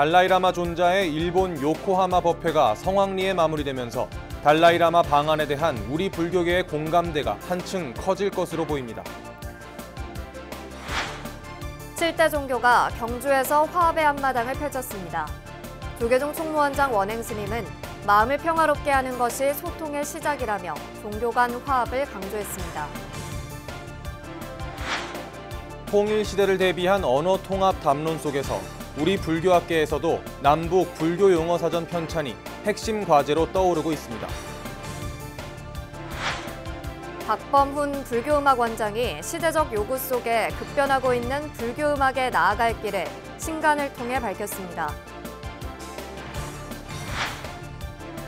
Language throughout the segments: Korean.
달라이라마 존자의 일본 요코하마 법회가 성황리에 마무리되면서 달라이라마 방안에 대한 우리 불교계의 공감대가 한층 커질 것으로 보입니다. 7대 종교가 경주에서 화합의 한마당을 펼쳤습니다. 조계종 총무원장 원행 스님은 마음을 평화롭게 하는 것이 소통의 시작이라며 종교 간 화합을 강조했습니다. 통일 시대를 대비한 언어 통합 담론 속에서 우리 불교학계에서도 남북 불교 용어 사전 편찬이 핵심 과제로 떠오르고 있습니다. 박범훈 불교음악 원장이 시대적 요구 속에 급변하고 있는 불교음악에 나아갈 길을 신간을 통해 밝혔습니다.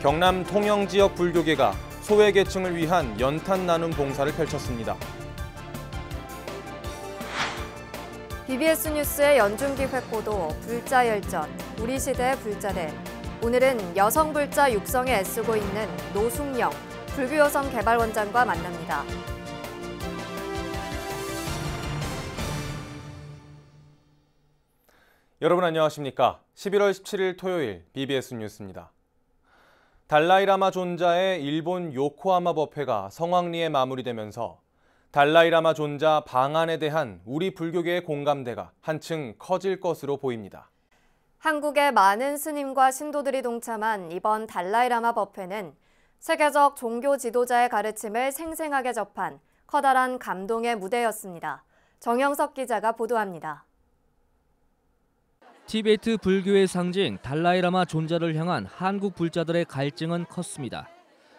경남 통영 지역 불교계가 소외계층을 위한 연탄 나눔 봉사를 펼쳤습니다. BBS 뉴스의 연중기획 보도 불자열전, 우리 시대의 불자들. 오늘은 여성 불자 육성에 애쓰고 있는 노숙영, 불교여성 개발원장과 만납니다. 여러분 안녕하십니까? 11월 17일 토요일 BBS 뉴스입니다. 달라이라마 존자의 일본 요코하마 법회가 성황리에 마무리되면서 달라이라마 존자 방안에 대한 우리 불교계의 공감대가 한층 커질 것으로 보입니다. 한국의 많은 스님과 신도들이 동참한 이번 달라이라마 법회는 세계적 종교 지도자의 가르침을 생생하게 접한 커다란 감동의 무대였습니다. 정영석 기자가 보도합니다. 티베트 불교의 상징 달라이라마 존자를 향한 한국 불자들의 갈증은 컸습니다.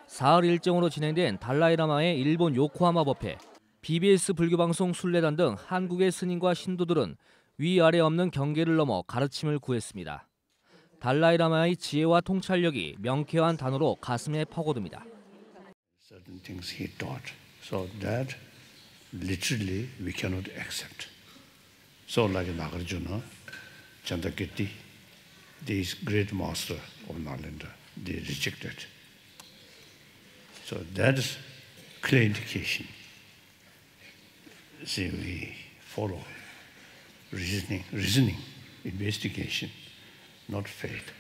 사흘 일정으로 진행된 달라이라마의 일본 요코하마 법회. BBS 불교방송 순례단 등 한국의 스님과 신도들은 위아래 없는 경계를 넘어 가르침을 구했습니다. 달라이라마의 지혜와 통찰력이 명쾌한 단어로 가슴에 파고듭니다. certain things he taught. So that literally we cannot accept. So like Nagarjuna, Chandakirti, these great master of Nalanda, they rejected. So that is clear indication. say we follow reasoning, reasoning, investigation, not faith.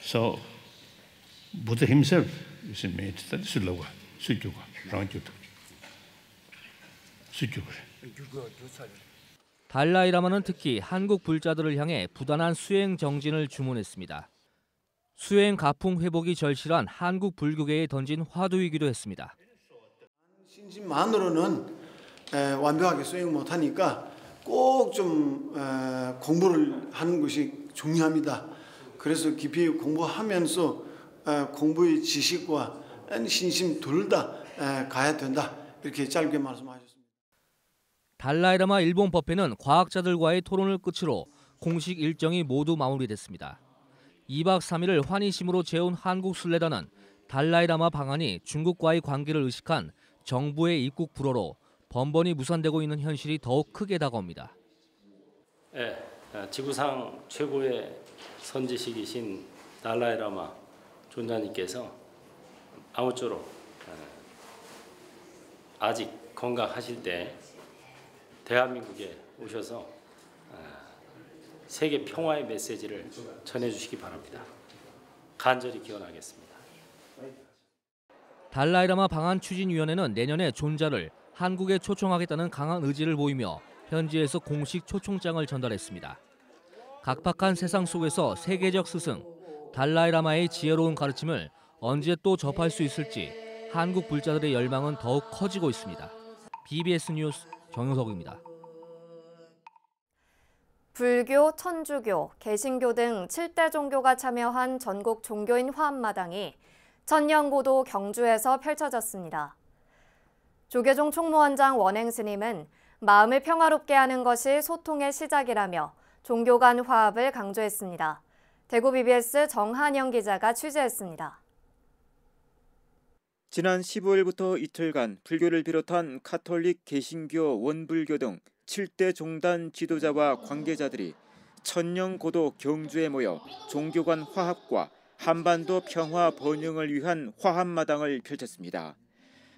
So Buddha himself is a mate that is lower, sutyuga, wrong yuta. 수축을. 달라이라마는 특히 한국 불자들을 향해 부단한 수행 정진을 주문했습니다. 수행 가풍 회복이 절실한 한국 불교계에 던진 화두이기도 했습니다. 인지만으로는 완벽하게 수행 못하니까 꼭 좀 공부를 하는 것이 중요합니다. 그래서 깊이 공부하면서 공부의 지식과 신심 둘 다 가야 된다 이렇게 짧게 말씀하셨습니다. 달라이라마 일본 법회는 과학자들과의 토론을 끝으로 공식 일정이 모두 마무리됐습니다. 2박 3일을 환희심으로 재운 한국 순례단은 달라이라마 방안이 중국과의 관계를 의식한 정부의 입국 불허로 번번이 무산되고 있는 현실이 더욱 크게 다가옵니다. 예, 아, 지구상 최고의 선지식이신 달라이라마 존자님께서 아무쪼록 아, 아직 건강하실 때 대한민국에 오셔서 아, 세계 평화의 메시지를 전해주시기 바랍니다. 간절히 기원하겠습니다. 달라이라마 방한 추진위원회는 내년에 존자를 한국에 초청하겠다는 강한 의지를 보이며 현지에서 공식 초청장을 전달했습니다. 각박한 세상 속에서 세계적 스승 달라이라마의 지혜로운 가르침을 언제 또 접할 수 있을지 한국 불자들의 열망은 더욱 커지고 있습니다. BBS 뉴스 정용석입니다. 불교, 천주교, 개신교 등 7대 종교가 참여한 전국 종교인 화합마당이 천년고도 경주에서 펼쳐졌습니다. 조계종 총무원장 원행 스님은 마음을 평화롭게 하는 것이 소통의 시작이라며 종교 간 화합을 강조했습니다. 대구 BBS 정한영 기자가 취재했습니다. 지난 15일부터 이틀간 불교를 비롯한 카톨릭, 개신교, 원불교 등 7대 종단 지도자와 관계자들이 천년고도 경주에 모여 종교간 화합과 한반도 평화 번영을 위한 화합마당을 펼쳤습니다.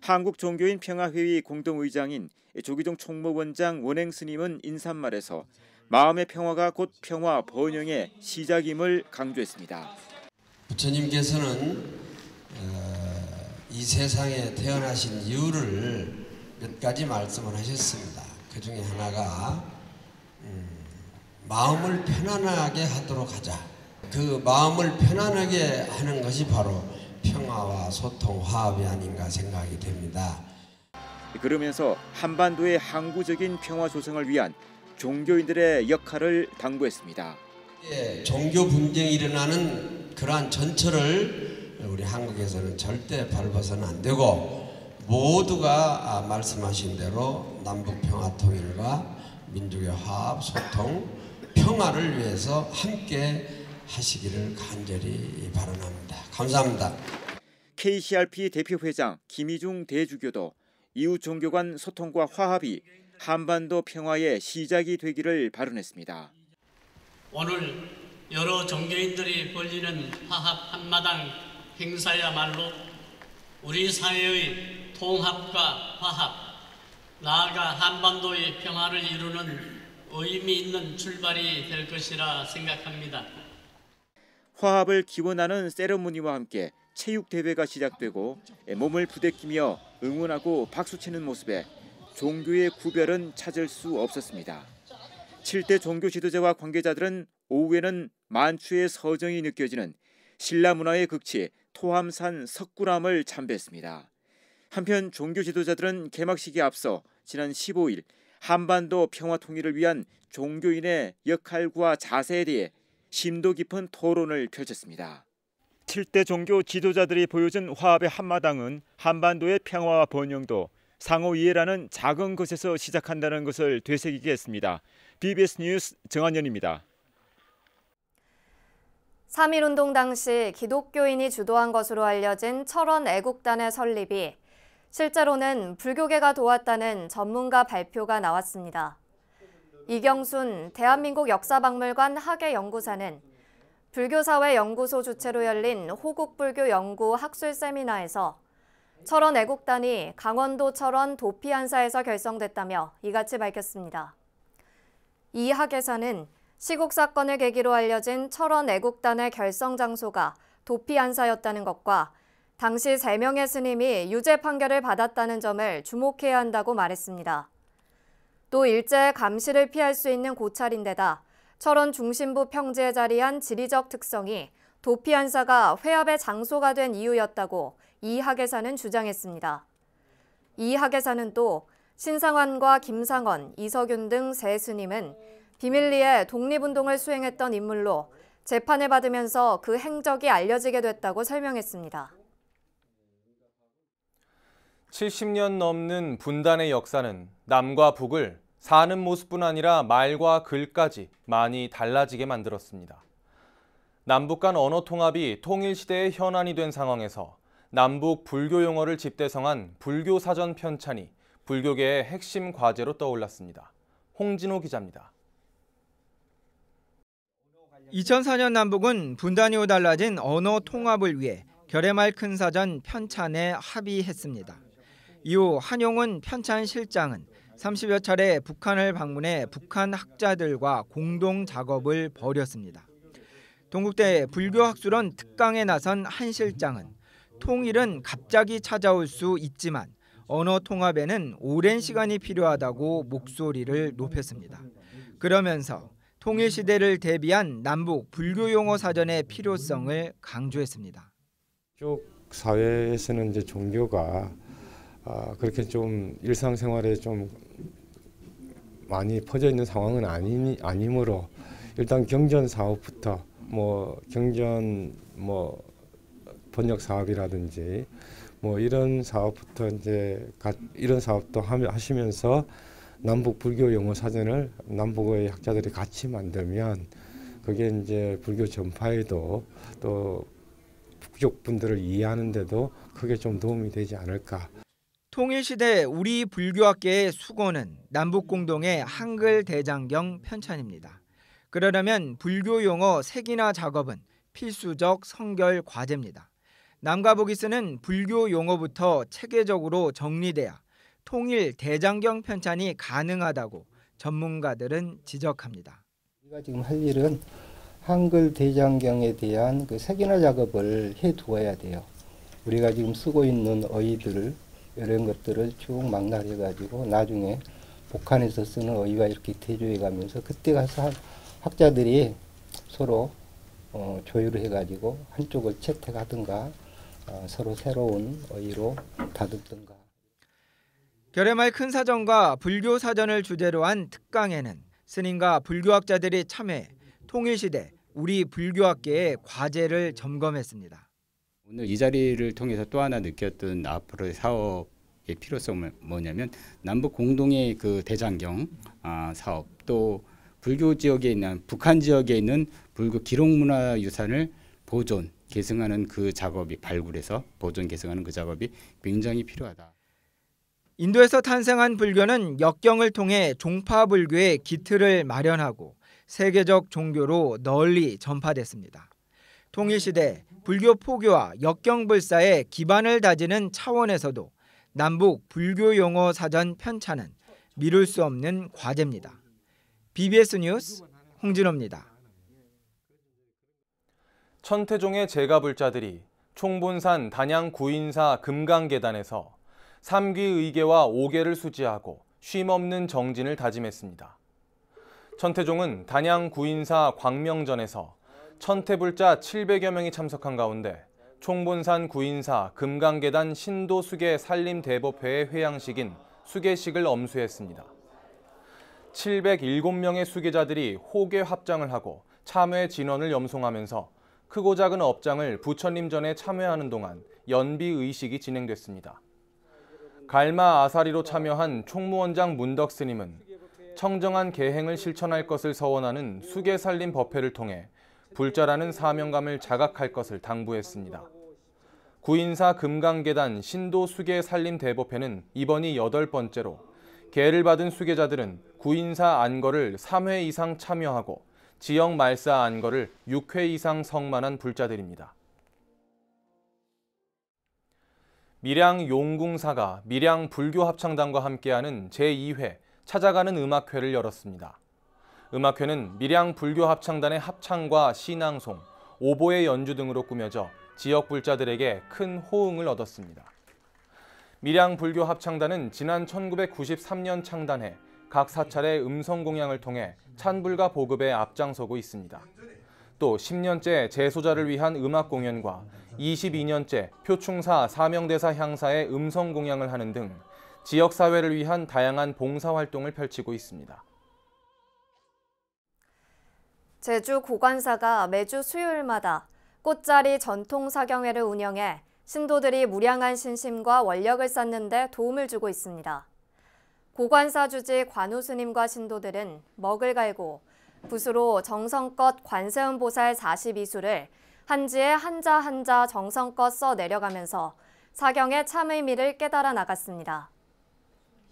한국 종교인 평화회의 공동의장인 조기종 총무원장 원행 스님은 인사말에서 마음의 평화가 곧 평화 번영의 시작임을 강조했습니다. 부처님께서는 어, 이 세상에 태어나신 이유를 몇 가지 말씀을 하셨습니다. 그 중에 하나가 음, 마음을 편안하게 하도록 하자. 그 마음을 편안하게 하는 것이 바로 평화와 소통, 화합이 아닌가 생각이 됩니다. 그러면서 한반도의 항구적인 평화 조성을 위한 종교인들의 역할을 당부했습니다. 예, 종교 분쟁이 일어나는 그러한 전철을 우리 한국에서는 절대 밟아서는 안 되고 모두가 아, 말씀하신 대로 남북 평화 통일과 민족의 화합, 소통, 평화를 위해서 함께 하시기를 간절히 바라합니다. 감사합니다. KCRP 대표회장 김희중 대주교도 이웃 종교 간 소통과 화합이 한반도 평화의 시작이 되기를 발언했습니다. 오늘 여러 종교인들이 벌리는 화합 한마당 행사야말로 우리 사회의 통합과 화합, 나아가 한반도의 평화를 이루는 의미 있는 출발이 될 것이라 생각합니다. 화합을 기원하는 세레모니와 함께 체육 대회가 시작되고 예, 몸을 부대끼며 응원하고 박수치는 모습에 종교의 구별은 찾을 수 없었습니다. 7대 종교 지도자와 관계자들은 오후에는 만추의 서정이 느껴지는 신라 문화의 극치 토함산 석굴암을 참배했습니다. 한편 종교 지도자들은 개막식에 앞서 지난 15일 한반도 평화 통일을 위한 종교인의 역할과 자세에 대해 심도 깊은 토론을 펼쳤습니다. 7대 종교 지도자들이 보여준 화합의 한마당은 한반도의 평화와 번영도 상호 이해라는 작은 것에서 시작한다는 것을 되새기게 했습니다. BBS 뉴스 정한현입니다. 3.1운동 당시 기독교인이 주도한 것으로 알려진 철원 애국단의 설립이 실제로는 불교계가 도왔다는 전문가 발표가 나왔습니다. 이경순 대한민국 역사박물관 학예연구사는 불교사회연구소 주최로 열린 호국불교 연구 학술 세미나에서 철원 애국단이 강원도 철원 도피안사에서 결성됐다며 이같이 밝혔습니다. 이 학예사는 시국 사건을 계기로 알려진 철원 애국단의 결성 장소가 도피한사였다는 것과 당시 3명의 스님이 유죄 판결을 받았다는 점을 주목해야 한다고 말했습니다. 또 일제의 감시를 피할 수 있는 고찰인데다 철원 중심부 평지에 자리한 지리적 특성이 도피 한사가 회합의 장소가 된 이유였다고 이학예사는 주장했습니다. 이학예사는 또 신상환과 김상원, 이석윤 등 세 스님은 비밀리에 독립운동을 수행했던 인물로 재판을 받으면서 그 행적이 알려지게 됐다고 설명했습니다. 70년 넘는 분단의 역사는 남과 북을 사는 모습뿐 아니라 말과 글까지 많이 달라지게 만들었습니다. 남북 간 언어 통합이 통일 시대의 현안이 된 상황에서 남북 불교 용어를 집대성한 불교 사전 편찬이 불교계의 핵심 과제로 떠올랐습니다. 홍진호 기자입니다. 2004년 남북은 분단이 후 달라진 언어 통합을 위해 결의말 큰 사전 편찬에 합의했습니다. 이후 한용운 편찬 실장은 30여 차례 북한을 방문해 북한 학자들과 공동 작업을 벌였습니다. 동국대 불교학술원 특강에 나선 한 실장은 통일은 갑자기 찾아올 수 있지만 언어 통합에는 오랜 시간이 필요하다고 목소리를 높였습니다. 그러면서 통일 시대를 대비한 남북 불교 용어 사전의 필요성을 강조했습니다. 쭉 사회에서는 이제 종교가 아, 그렇게 좀 일상생활에 좀 많이 퍼져 있는 상황은 아니, 아니므로 일단 경전 사업부터 뭐 경전 뭐 번역 사업이라든지 뭐 이런 사업부터 이제 가, 이런 사업도 하며 하시면서 남북 불교 용어 사전을 남북의 학자들이 같이 만들면 그게 이제 불교 전파에도 또 북쪽 분들을 이해하는데도 크게 좀 도움이 되지 않을까. 통일시대 우리 불교학계의 수건은 남북공동의 한글 대장경 편찬입니다. 그러려면 불교 용어 색이나 작업은 필수적 성결 과제입니다. 남가복이 쓰는 불교 용어부터 체계적으로 정리돼야 통일 대장경 편찬이 가능하다고 전문가들은 지적합니다. 우리가 지금 할 일은 한글 대장경에 대한 그 색이나 작업을 해 두어야 돼요. 우리가 지금 쓰고 있는 어휘들을 이런 것들을 쭉 망라해 가지고 나중에 북한에서 쓰는 어휘와 이렇게 대조해 가면서 그때 가서 학자들이 서로 어, 조율을 해가지고 한쪽을 채택하든가 어, 서로 새로운 어휘로 다듬든가. 결해말 큰 사전과 불교 사전을 주제로 한 특강에는 스님과 불교학자들이 참여해 통일시대 우리 불교학계의 과제를 점검했습니다. 오늘 이 자리를 통해서 또 하나 느꼈던 앞으로의 사업의 필요성은 뭐, 뭐냐면 남북 공동의 그 대장경 아, 사업 또 불교 지역에 있는 북한 지역에 있는 불교 기록 문화 유산을 보존 계승하는 그 작업이 발굴해서 보존 계승하는 그 작업이 굉장히 필요하다. 인도에서 탄생한 불교는 역경을 통해 종파 불교의 기틀을 마련하고 세계적 종교로 널리 전파됐습니다. 통일 시대 불교 포교와 역경불사에 기반을 다지는 차원에서도 남북 불교 용어 사전 편찬은 미룰 수 없는 과제입니다. BBS 뉴스 홍진호입니다. 천태종의 제가불자들이 총본산 단양 구인사 금강계단에서 3기 의계와 5계를 수지하고 쉼없는 정진을 다짐했습니다. 천태종은 단양 구인사 광명전에서 천태불자 700여 명이 참석한 가운데 총본산 구인사 금강계단 신도수계 산림대법회의 회양식인 수계식을 엄수했습니다. 707명의 수계자들이 호계 합장을 하고 참회 진원을 염송하면서 크고 작은 업장을 부처님전에 참회하는 동안 연비의식이 진행됐습니다. 갈마 아사리로 참여한 총무원장 문덕 스님은 청정한 계행을 실천할 것을 서원하는 수계산림 법회를 통해 불자라는 사명감을 자각할 것을 당부했습니다. 구인사 금강계단 신도 수계 산림 대법회는 이번이 여덟 번째로 개를 받은 수계자들은 구인사 안거를 3회 이상 참여하고 지역 말사 안거를 6회 이상 성만한 불자들입니다. 밀양 용궁사가 밀양 불교 합창단과 함께하는 제2회 찾아가는 음악회를 열었습니다. 음악회는 밀양 불교 합창단의 합창과 신앙송, 오보의 연주 등으로 꾸며져 지역 불자들에게 큰 호응을 얻었습니다. 밀양 불교 합창단은 지난 1993년 창단해 각 사찰의 음성 공양을 통해 찬불가 보급에 앞장서고 있습니다. 또 10년째 재소자를 위한 음악 공연과 22년째 표충사 사명대사 향사의 음성 공양을 하는 등 지역사회를 위한 다양한 봉사활동을 펼치고 있습니다. 제주 고관사가 매주 수요일마다 꽃자리 전통 사경회를 운영해 신도들이 무량한 신심과 원력을 쌓는 데 도움을 주고 있습니다. 고관사 주지 관우 스님과 신도들은 먹을 갈고 붓으로 정성껏 관세음 보살 42수를 한지에 한자 한자 정성껏 써 내려가면서 사경의 참 의미를 깨달아 나갔습니다.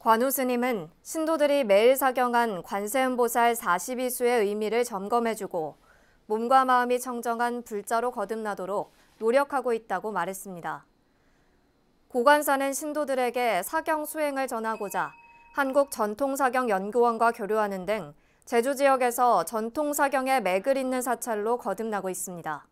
관우 스님은 신도들이 매일 사경한 관세음보살 42수의 의미를 점검해주고 몸과 마음이 청정한 불자로 거듭나도록 노력하고 있다고 말했습니다. 고관사는 신도들에게 사경 수행을 전하고자 한국전통사경연구원과 교류하는 등 제주 지역에서 전통사경에 맥을 잇는 사찰로 거듭나고 있습니다.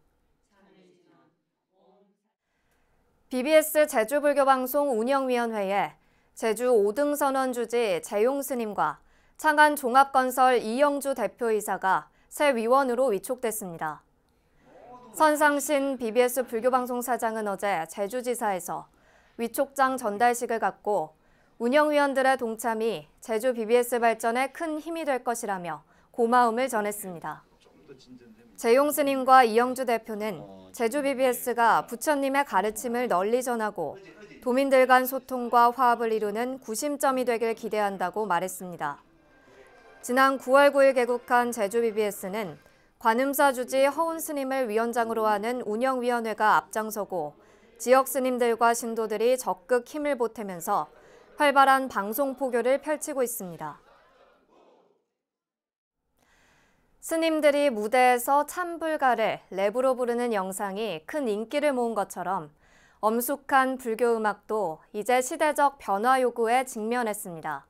BBS 제주불교방송 운영위원회에 제주 5등 선원 주지 재용 스님과 창안 종합건설 이영주 대표이사가 새 위원으로 위촉됐습니다. 선상신 BBS 불교방송 사장은 어제 제주지사에서 위촉장 전달식을 갖고 운영위원들의 동참이 제주 BBS 발전에 큰 힘이 될 것이라며 고마움을 전했습니다. 재용 스님과 이영주 대표는 제주 BBS가 부처님의 가르침을 널리 전하고 도민들 간 소통과 화합을 이루는 구심점이 되길 기대한다고 말했습니다. 지난 9월 9일 개국한 제주 BBS는 관음사 주지 허운 스님을 위원장으로 하는 운영위원회가 앞장서고 지역 스님들과 신도들이 적극 힘을 보태면서 활발한 방송 포교를 펼치고 있습니다. 스님들이 무대에서 참불가를 랩으로 부르는 영상이 큰 인기를 모은 것처럼 엄숙한 불교 음악도 이제 시대적 변화 요구에 직면했습니다.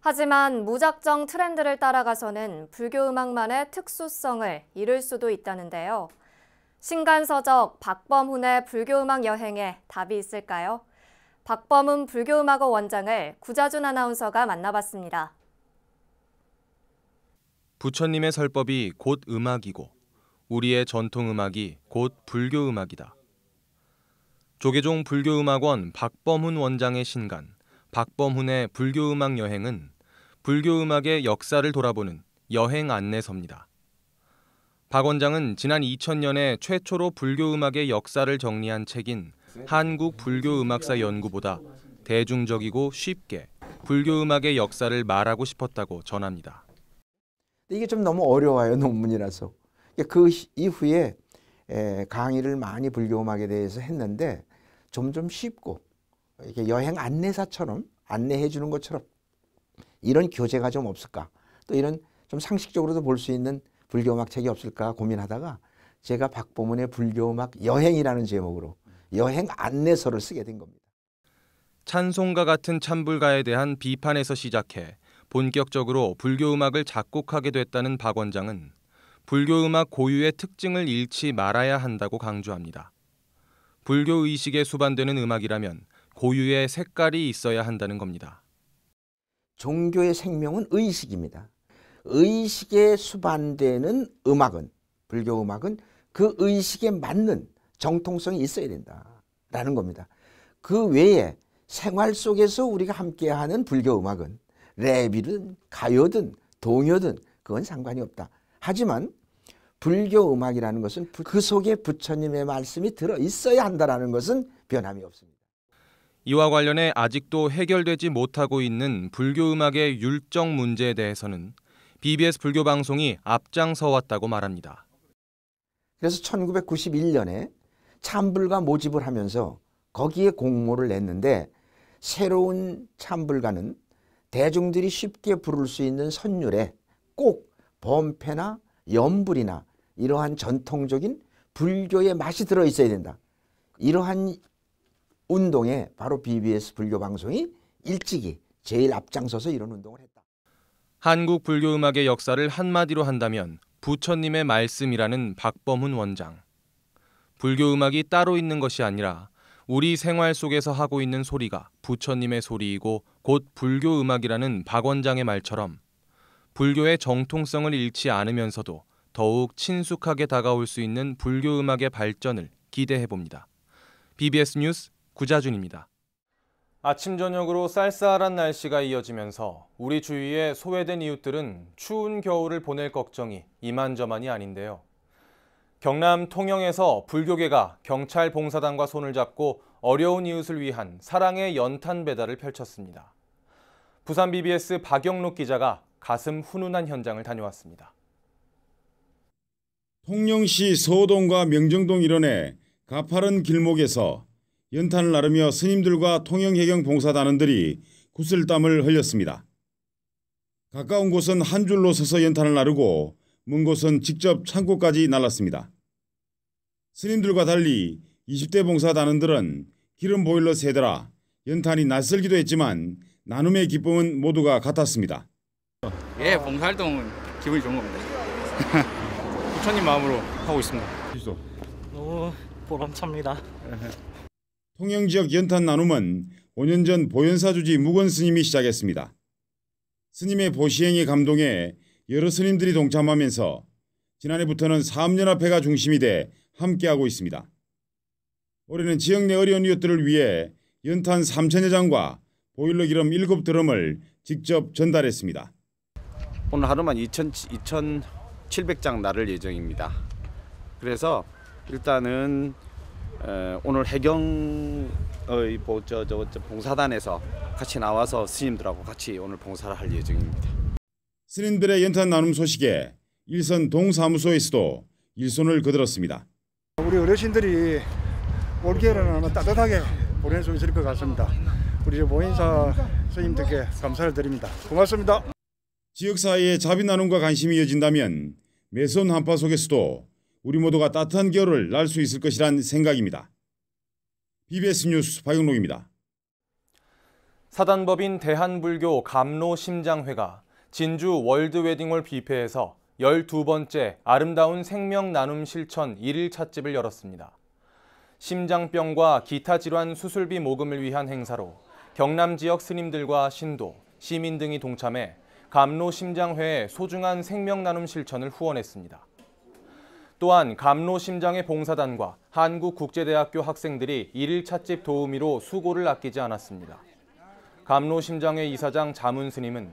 하지만 무작정 트렌드를 따라가서는 불교 음악만의 특수성을 잃을 수도 있다는데요. 신간서적 박범훈의 불교 음악 여행에 답이 있을까요? 박범훈 불교 음악원 원장을 구자준 아나운서가 만나봤습니다. 부처님의 설법이 곧 음악이고 우리의 전통 음악이 곧 불교 음악이다. 조계종 불교음악원 박범훈 원장의 신간 박범훈의 불교음악 여행은 불교음악의 역사를 돌아보는 여행 안내서입니다. 박 원장은 지난 2000년에 최초로 불교음악의 역사를 정리한 책인 한국 불교음악사 연구보다 대중적이고 쉽게 불교음악의 역사를 말하고 싶었다고 전합니다. 이게 좀 너무 어려워요 논문이라서 그러니까 그 이후에 강의를 많이 불교음악에 대해서 했는데 점점 쉽고 이렇게 여행 안내사처럼 안내해 주는 것처럼 이런 교재가 좀 없을까 또 이런 좀 상식적으로도 볼 수 있는 불교 음악 책이 없을까 고민하다가 제가 박보문의 불교 음악 여행이라는 제목으로 여행 안내서를 쓰게 된 겁니다. 찬송가 같은 찬불가에 대한 비판에서 시작해 본격적으로 불교 음악을 작곡하게 됐다는 박 원장은 불교 음악 고유의 특징을 잃지 말아야 한다고 강조합니다. 불교 의식에 수반되는 음악이라면 고유의 색깔이 있어야 한다는 겁니다. 종교의 생명은 의식입니다. 의식에 수반되는 음악은 불교 음악은 그 의식에 맞는 정통성이 있어야 된다라는 겁니다. 그 외에 생활 속에서 우리가 함께하는 불교 음악은 랩이든 가요든 동요든 그건 상관이 없다. 하지만 불교 음악이라는 것은 그 속에 부처님의 말씀이 들어 있어야 한다라는 것은 변함이 없습니다. 이와 관련해 아직도 해결되지 못하고 있는 불교 음악의 율정 문제에 대해서는 BBS 불교 방송이 앞장서 왔다고 말합니다. 그래서 1991년에 참불가 모집을 하면서 거기에 공모를 냈는데 새로운 참불가는 대중들이 쉽게 부를 수 있는 선율에 꼭 범패나 연불이나 이러한 전통적인 불교의 맛이 들어 있어야 된다. 이러한 운동에 바로 BBS 불교 방송이 일찍이 제일 앞장서서 이런 운동을 했다. 한국 불교 음악의 역사를 한마디로 한다면 부처님의 말씀이라는 박범훈 원장. 불교 음악이 따로 있는 것이 아니라 우리 생활 속에서 하고 있는 소리가 부처님의 소리이고 곧 불교 음악이라는 박 원장의 말처럼 불교의 정통성을 잃지 않으면서도 더욱 친숙하게 다가올 수 있는 불교 음악의 발전을 기대해 봅니다. BBS 뉴스 구자준입니다. 아침 저녁으로 쌀쌀한 날씨가 이어지면서 우리 주위에 소외된 이웃들은 추운 겨울을 보낼 걱정이 이만저만이 아닌데요. 경남 통영에서 불교계가 경찰 봉사단과 손을 잡고 어려운 이웃을 위한 사랑의 연탄 배달을 펼쳤습니다. 부산 BBS 박영록 기자가 가슴 훈훈한 현장을 다녀왔습니다. 통영시 서동과 명정동 일원의 가파른 길목에서 연탄을 나르며 스님들과 통영해경 봉사단원들이 구슬땀을 흘렸습니다. 가까운 곳은 한 줄로 서서 연탄을 나르고 먼 곳은 직접 창고까지 날랐습니다. 스님들과 달리 20대 봉사단원들은 기름 보일러 세더라 연탄이 낯설기도 했지만 나눔의 기쁨은 모두가 같았습니다. 예, 봉사활동은 기분이 좋은 겁니다. 부처님 마음으로 하고 있습니다. 너무 보람찹니다. 통영지역 연탄 나눔은 5년 전 보현사주지 무건 스님이 시작했습니다. 스님의 보시행에 감동해 여러 스님들이 동참하면서 지난해부터는 사업연합회가 중심이 돼 함께하고 있습니다. 올해는 지역 내 어려운 이웃들을 위해 연탄 3천여 장과 보일러 기름 7드럼을 직접 전달했습니다. 오늘 하루만 2천, 2천 700장 나를 예정입니다. 그래서 일단은 어, 오늘 해경의 뭐 저 저, 저 봉사단에서 같이 나와서 스님들하고 같이 오늘 봉사를 할 예정입니다. 스님들의 연탄 나눔 소식에 일선 동사무소에서도 일손을 거들었습니다. 우리 어르신들이 올겨울에는 따뜻하게 보낼 수 있을 것 같습니다. 우리 모인사 스님들께 감사를 드립니다. 고맙습니다. 지역사회의 자비 나눔과 관심이 이어진다면 매선 한파 속에서도 우리 모두가 따뜻한 겨울을 날 수 있을 것이란 생각입니다. BBS 뉴스 박영록입니다. 사단법인 대한불교 감로심장회가 진주 월드웨딩홀 뷔페에서 12번째 아름다운 생명 나눔 실천 1일 찻집을 열었습니다. 심장병과 기타 질환 수술비 모금을 위한 행사로 경남 지역 스님들과 신도, 시민 등이 동참해 감로심장회에 소중한 생명나눔 실천을 후원했습니다. 또한 감로심장의 봉사단과 한국국제대학교 학생들이 1일 찻집 도우미로 수고를 아끼지 않았습니다. 감로심장회 이사장 자문 스님은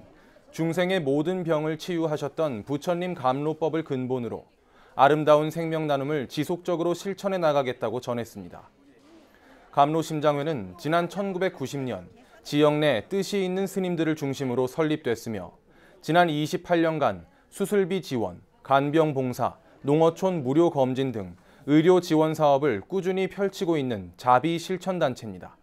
중생의 모든 병을 치유하셨던 부처님 감로법을 근본으로 아름다운 생명 나눔을 지속적으로 실천해 나가겠다고 전했습니다. 감로심장회는 지난 1990년 지역 내 뜻이 있는 스님들을 중심으로 설립됐으며 지난 28년간 수술비 지원, 간병 봉사, 농어촌 무료 검진 등 의료 지원 사업을 꾸준히 펼치고 있는 자비 실천단체입니다.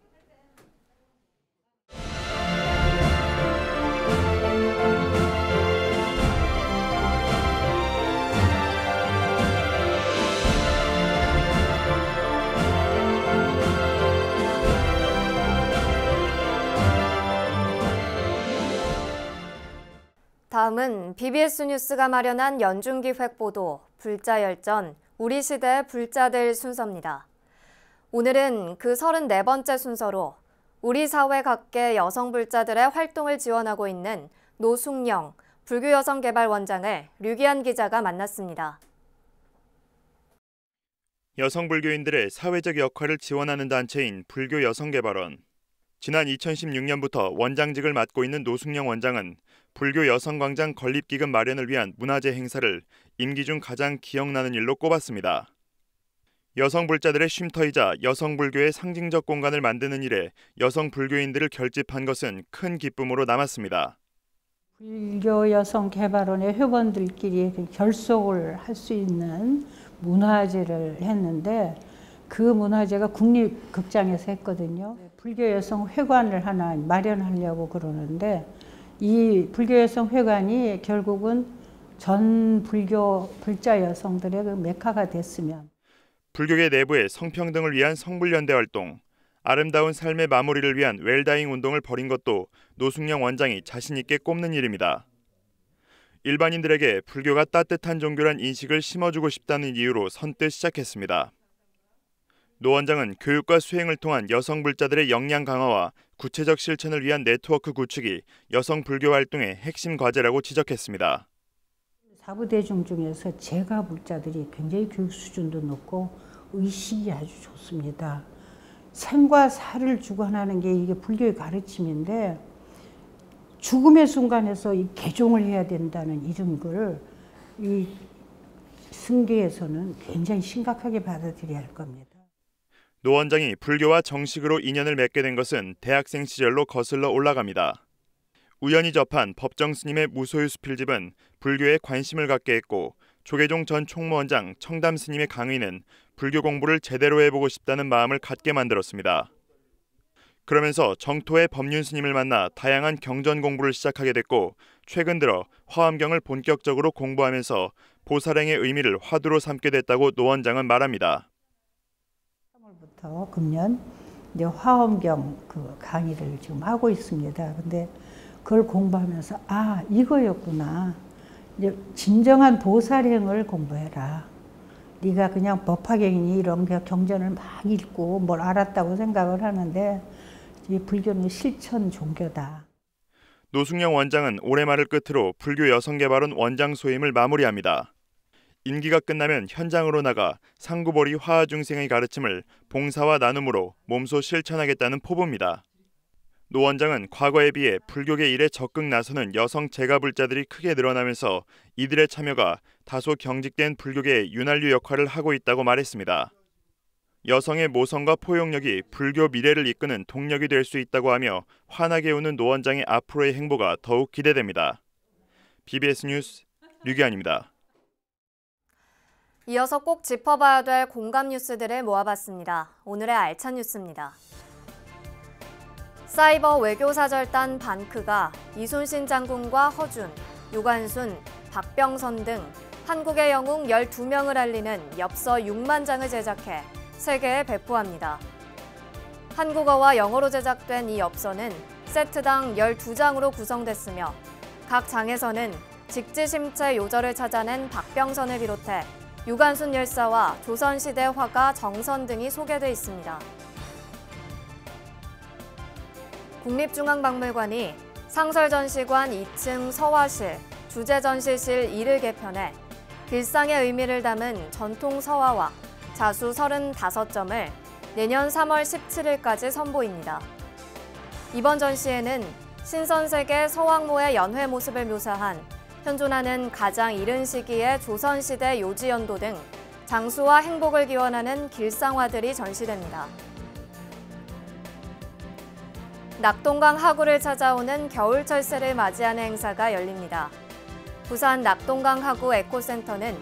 다음은 BBS 뉴스가 마련한 연중기획 보도 불자열전 우리 시대 의 불자들 순서입니다. 오늘은 그 34번째 순서로 우리 사회 각계 여성 불자들의 활동을 지원하고 있는 노숙령 불교여성개발원장을 류기한 기자가 만났습니다. 여성 불교인들의 사회적 역할을 지원하는 단체인 불교여성개발원. 지난 2016년부터 원장직을 맡고 있는 노숙령 원장은 불교 여성광장 건립기금 마련을 위한 문화재 행사를 임기 중 가장 기억나는 일로 꼽았습니다. 여성 불자들의 쉼터이자 여성 불교의 상징적 공간을 만드는 일에 여성 불교인들을 결집한 것은 큰 기쁨으로 남았습니다. 불교 여성 개발원의 회원들끼리 결속을 할 수 있는 문화제를 했는데 그 문화제가 국립극장에서 했거든요. 불교 여성 회관을 하나 마련하려고 그러는데 이 불교 여성 회관이 결국은 전 불교 불자 여성들의 그 메카가 됐으면 불교계 내부의 성평등을 위한 성불연대 활동, 아름다운 삶의 마무리를 위한 웰다잉 운동을 벌인 것도 노숙영 원장이 자신 있게 꼽는 일입니다. 일반인들에게 불교가 따뜻한 종교란 인식을 심어주고 싶다는 이유로 선뜻 시작했습니다. 노 원장은 교육과 수행을 통한 여성 불자들의 역량 강화와 구체적 실천을 위한 네트워크 구축이 여성 불교 활동의 핵심 과제라고 지적했습니다. 사부대중 중에서 제가 불자들이 굉장히 교육 수준도 높고 의식이 아주 좋습니다. 생과 사를 주관하는 게 이게 불교의 가르침인데 죽음의 순간에서 이 개종을 해야 된다는 이런 거이 승계에서는 굉장히 심각하게 받아들여야 할 겁니다. 노 원장이 불교와 정식으로 인연을 맺게 된 것은 대학생 시절로 거슬러 올라갑니다. 우연히 접한 법정 스님의 무소유 수필집은 불교에 관심을 갖게 했고 조계종 전 총무원장 청담 스님의 강의는 불교 공부를 제대로 해보고 싶다는 마음을 갖게 만들었습니다. 그러면서 정토의 법륜 스님을 만나 다양한 경전 공부를 시작하게 됐고 최근 들어 화엄경을 본격적으로 공부하면서 보살행의 의미를 화두로 삼게 됐다고 노 원장은 말합니다. 때부터 금년 이제 화엄경 그 강의를 지금 하고 있습니다. 근데 그걸 공부하면서 아 이거였구나. 이제 진정한 보살행을 공부해라. 네가 그냥 법화경이니 이런 경전을 막 읽고 뭘 알았다고 생각을 하는데 이 불교는 실천 종교다. 노승영 원장은 올해 말을 끝으로 불교 여성개발원 원장 소임을 마무리합니다. 임기가 끝나면 현장으로 나가 상구보리 화하중생의 가르침을 봉사와 나눔으로 몸소 실천하겠다는 포부입니다. 노 원장은 과거에 비해 불교계 일에 적극 나서는 여성 재가불자들이 크게 늘어나면서 이들의 참여가 다소 경직된 불교계의 윤활유 역할을 하고 있다고 말했습니다. 여성의 모성과 포용력이 불교 미래를 이끄는 동력이 될 수 있다고 하며 환하게 우는 노 원장의 앞으로의 행보가 더욱 기대됩니다. BBS 뉴스 류기환입니다. 이어서 꼭 짚어봐야 될 공감 뉴스들을 모아봤습니다. 오늘의 알찬 뉴스입니다. 사이버 외교사절단 반크가 이순신 장군과 허준, 유관순, 박병선 등 한국의 영웅 12명을 알리는 엽서 6만 장을 제작해 세계에 배포합니다. 한국어와 영어로 제작된 이 엽서는 세트당 12장으로 구성됐으며 각 장에서는 직지심체 요절을 찾아낸 박병선을 비롯해 유관순 열사와 조선시대 화가 정선 등이 소개돼 있습니다. 국립중앙박물관이 상설전시관 2층 서화실, 주제전시실 2를 개편해 길상의 의미를 담은 전통 서화와 자수 35점을 내년 3월 17일까지 선보입니다. 이번 전시에는 신선세계 서왕모의 연회 모습을 묘사한 현존하는 가장 이른 시기에 조선시대 요지연도 등 장수와 행복을 기원하는 길상화들이 전시됩니다. 낙동강 하구를 찾아오는 겨울철새를 맞이하는 행사가 열립니다. 부산 낙동강 하구 에코센터는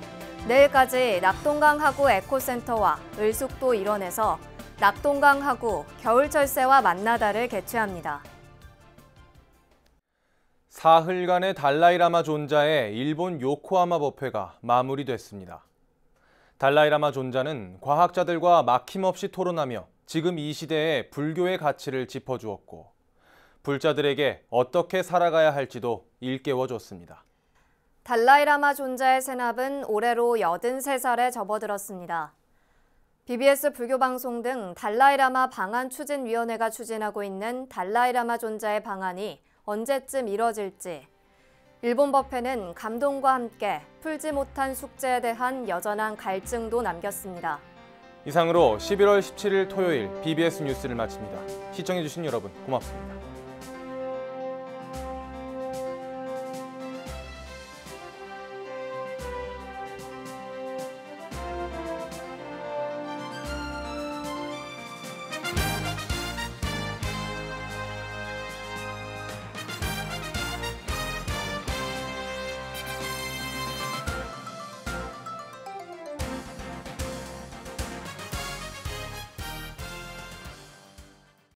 내일까지 낙동강 하구 에코센터와 을숙도 일원에서 낙동강 하구 겨울철새와 만나다를 개최합니다. 사흘간의 달라이라마 존자의 일본 요코하마 법회가 마무리됐습니다. 달라이라마 존자는 과학자들과 막힘없이 토론하며 지금 이 시대의 불교의 가치를 짚어주었고 불자들에게 어떻게 살아가야 할지도 일깨워줬습니다. 달라이라마 존자의 세납은 올해로 83살에 접어들었습니다. BBS 불교방송 등 달라이라마 방안 추진위원회가 추진하고 있는 달라이라마 존자의 방안이 언제쯤 이뤄질지 일본 법회는 감동과 함께 풀지 못한 숙제에 대한 여전한 갈증도 남겼습니다. 이상으로 11월 17일 토요일 BBS 뉴스를 마칩니다. 시청해주신 여러분 고맙습니다.